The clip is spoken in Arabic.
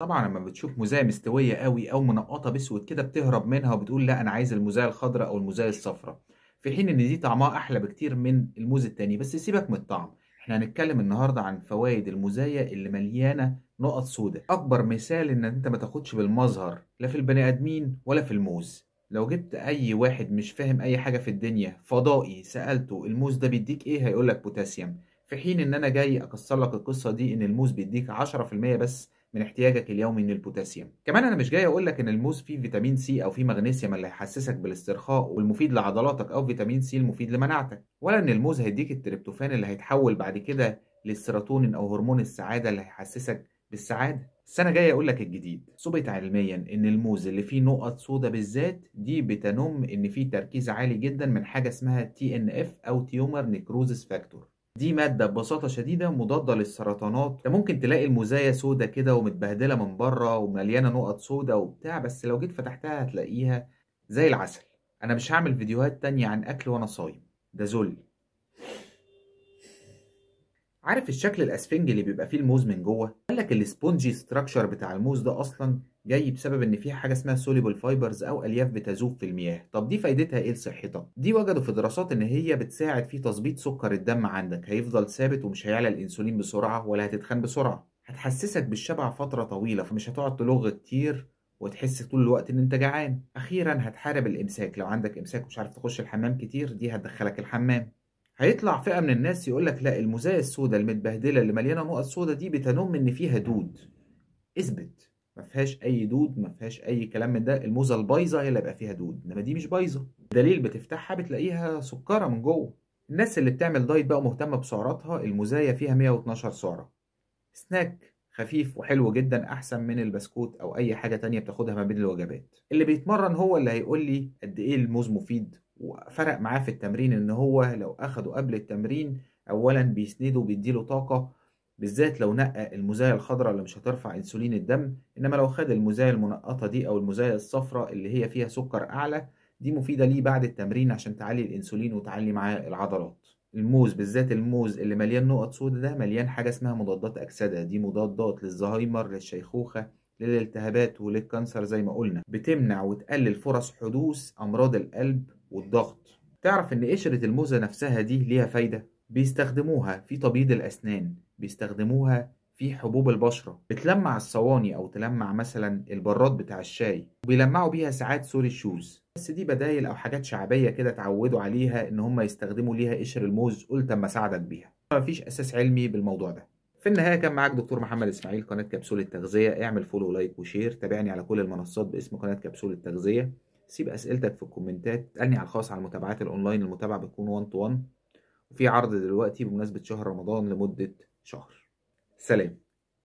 طبعًا لمّا بتشوف مزايا مستوية قوي أو منقّطة بأسود كده بتهرب منها وبتقول لأ أنا عايز المزايا الخضرا أو المزايا الصفراء في حين إن دي طعمها أحلى بكتير من الموز التاني، بس سيبك من الطعم، إحنا هنتكلم النهارده عن فوايد المزايا اللي مليانة نقط سوداء أكبر مثال إن أنت ما تاخدش بالمظهر لا في البني آدمين ولا في الموز، لو جبت أي واحد مش فاهم أي حاجة في الدنيا فضائي سألته الموز ده بيديك إيه هيقول لك بوتاسيوم، في حين إن أنا جاي أكسّر لك القصة دي إن الموز بيديك 10% بس من احتياجك اليومي من البوتاسيوم كمان انا مش جاي اقول لك ان الموز فيه فيتامين سي او فيه مغنيسيوم اللي هيحسسك بالاسترخاء والمفيد لعضلاتك او فيتامين سي المفيد لمناعتك ولا ان الموز هيديك التريبتوفان اللي هيتحول بعد كده للسيروتونين او هرمون السعاده اللي هيحسسك بالسعاده السنه جايه اقول لك الجديد ثبت علميا ان الموز اللي فيه نقط سودا بالذات دي بتنم ان فيه تركيز عالي جدا من حاجه اسمها تي ان اف او تيومر نيكروزس فاكتور دي مادة ببساطة شديدة مضادة للسرطانات انت يعني ممكن تلاقي الموزاية سودة كده ومتبهدلة من بره ومليانة نقط سودة وبتاع بس لو جيت فتحتها هتلاقيها زي العسل انا مش هعمل فيديوهات تانية عن اكل وانا صايم ده ذل عارف الشكل الاسفنجي اللي بيبقى فيه الموز من جوه قال لك السبونجي ستراكشر بتاع الموز ده اصلا جاي بسبب ان في حاجه اسمها سوليبل فايبرز او الياف بتذوب في المياه طب دي فايدتها ايه لصحتك دي وجدوا في دراسات ان هي بتساعد في تظبيط سكر الدم عندك هيفضل ثابت ومش هيعلى الانسولين بسرعه ولا هتتخن بسرعه هتحسسك بالشبع فتره طويله فمش هتقعد تلغ كتير وتحس طول الوقت ان انت جعان اخيرا هتحارب الامساك لو عندك امساك ومش عارف تخش الحمام كتير دي هتدخلك الحمام هيطلع فئه من الناس يقول لك لا المزايا السوداء المتبهدله اللي مليانه نقط سوداء دي بتنم ان فيها دود اثبت ما فيهاش اي دود ما فيهاش اي كلام من ده الموزه البايظه هي اللي بقى فيها دود انما دي مش بايظه دليل بتفتحها بتلاقيها سكره من جوه الناس اللي بتعمل دايت بقى ومهتمه بسعراتها الموزايه فيها 112 سعره سناك خفيف وحلو جدا احسن من البسكوت او اي حاجه تانية بتاخدها ما بين الوجبات اللي بيتمرن هو اللي هيقول لي قد ايه الموز مفيد وفرق معاه في التمرين ان هو لو اخده قبل التمرين اولا بيسنده وبيديله طاقه بالذات لو نقى المزايا الخضراء اللي مش هترفع انسولين الدم انما لو خد المزايا المنقطه دي او المزايا الصفراء اللي هي فيها سكر اعلى دي مفيده ليه بعد التمرين عشان تعلي الانسولين وتعلي معاه العضلات الموز بالذات الموز اللي مليان نقط سودا ده مليان حاجه اسمها مضادات اكسده دي مضادات للزهايمر للشيخوخه للالتهابات وللكانسر زي ما قلنا بتمنع وتقلل فرص حدوث امراض القلب والضغط تعرف ان قشره الموزه نفسها دي ليها فايده بيستخدموها في تبييض الأسنان بيستخدموها في حبوب البشرة بتلمع الصواني أو تلمع مثلا البراد بتاع الشاي وبيلمعوا بيها ساعات سوري الشوز بس دي بدايل أو حاجات شعبية كده اتعودوا عليها إن هم يستخدموا ليها قشر الموز قلت أما ساعدك بيها مفيش أساس علمي بالموضوع ده في النهاية كان معاك دكتور محمد إسماعيل قناة كبسولة التغذية اعمل فولو لايك وشير تابعني على كل المنصات باسم قناة كبسولة التغذية سيب أسئلتك في الكومنتات اسألني على الخاص على المتابعات الأونلاين المتابعة بتكون 1 تو 1 في عرض دلوقتي بمناسبة شهر رمضان لمدة شهر سلام